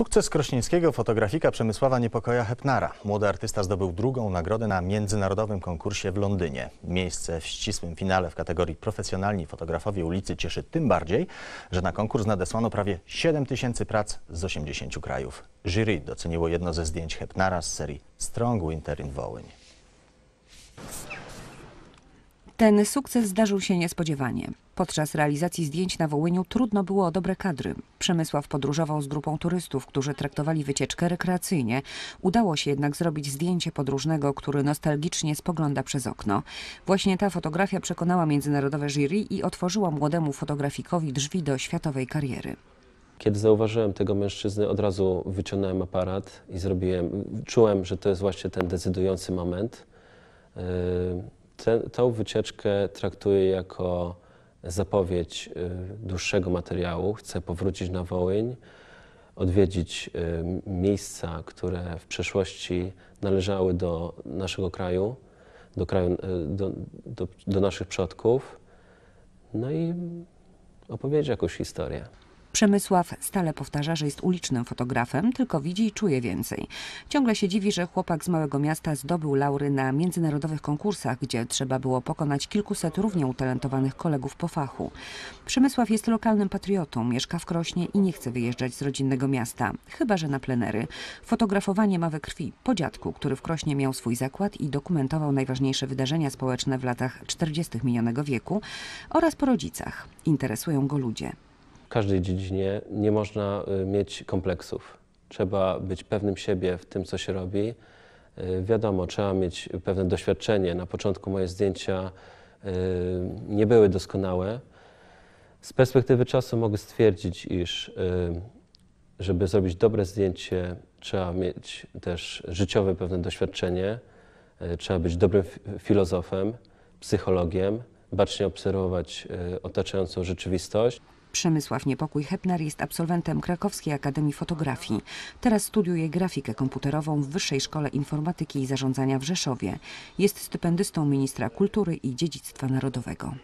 Sukces krośnieńskiego fotografika Przemysława Niepokoja Hepnara. Młody artysta zdobył drugą nagrodę na międzynarodowym konkursie w Londynie. Miejsce w ścisłym finale w kategorii profesjonalni fotografowie ulicy cieszy tym bardziej, że na konkurs nadesłano prawie 7 tysięcy prac z 80 krajów. Jury doceniło jedno ze zdjęć Hepnara z serii Strong Winter in Wołyń. Ten sukces zdarzył się niespodziewanie. Podczas realizacji zdjęć na Wołyniu trudno było o dobre kadry. Przemysław podróżował z grupą turystów, którzy traktowali wycieczkę rekreacyjnie. Udało się jednak zrobić zdjęcie podróżnego, który nostalgicznie spogląda przez okno. Właśnie ta fotografia przekonała międzynarodowe jury i otworzyła młodemu fotografikowi drzwi do światowej kariery. Kiedy zauważyłem tego mężczyznę, od razu wyciągnąłem aparat i zrobiłem, czułem, że to jest właśnie ten decydujący moment. Yy ten, tą wycieczkę traktuję jako zapowiedź y, dłuższego materiału. Chcę powrócić na Wołyń, odwiedzić y, miejsca, które w przeszłości należały do naszego kraju, do, kraju, y, do, do, do naszych przodków. No i opowiedzieć jakąś historię. Przemysław stale powtarza, że jest ulicznym fotografem, tylko widzi i czuje więcej. Ciągle się dziwi, że chłopak z małego miasta zdobył laury na międzynarodowych konkursach, gdzie trzeba było pokonać kilkuset równie utalentowanych kolegów po fachu. Przemysław jest lokalnym patriotą, mieszka w Krośnie i nie chce wyjeżdżać z rodzinnego miasta, chyba że na plenery. Fotografowanie ma we krwi po dziadku, który w Krośnie miał swój zakład i dokumentował najważniejsze wydarzenia społeczne w latach 40. minionego wieku oraz po rodzicach. Interesują go ludzie każdej dziedzinie nie można y, mieć kompleksów. Trzeba być pewnym siebie w tym, co się robi. Y, wiadomo, trzeba mieć pewne doświadczenie. Na początku moje zdjęcia y, nie były doskonałe. Z perspektywy czasu mogę stwierdzić, iż żeby zrobić dobre zdjęcie, trzeba mieć też życiowe pewne doświadczenie, trzeba być dobrym filozofem, psychologiem, bacznie obserwować e, otaczającą rzeczywistość. Przemysław Niepokój Hepner jest absolwentem Krakowskiej Akademii Fotografii. Teraz studiuje grafikę komputerową w Wyższej Szkole Informatyki i Zarządzania w Rzeszowie. Jest stypendystą ministra kultury i dziedzictwa narodowego.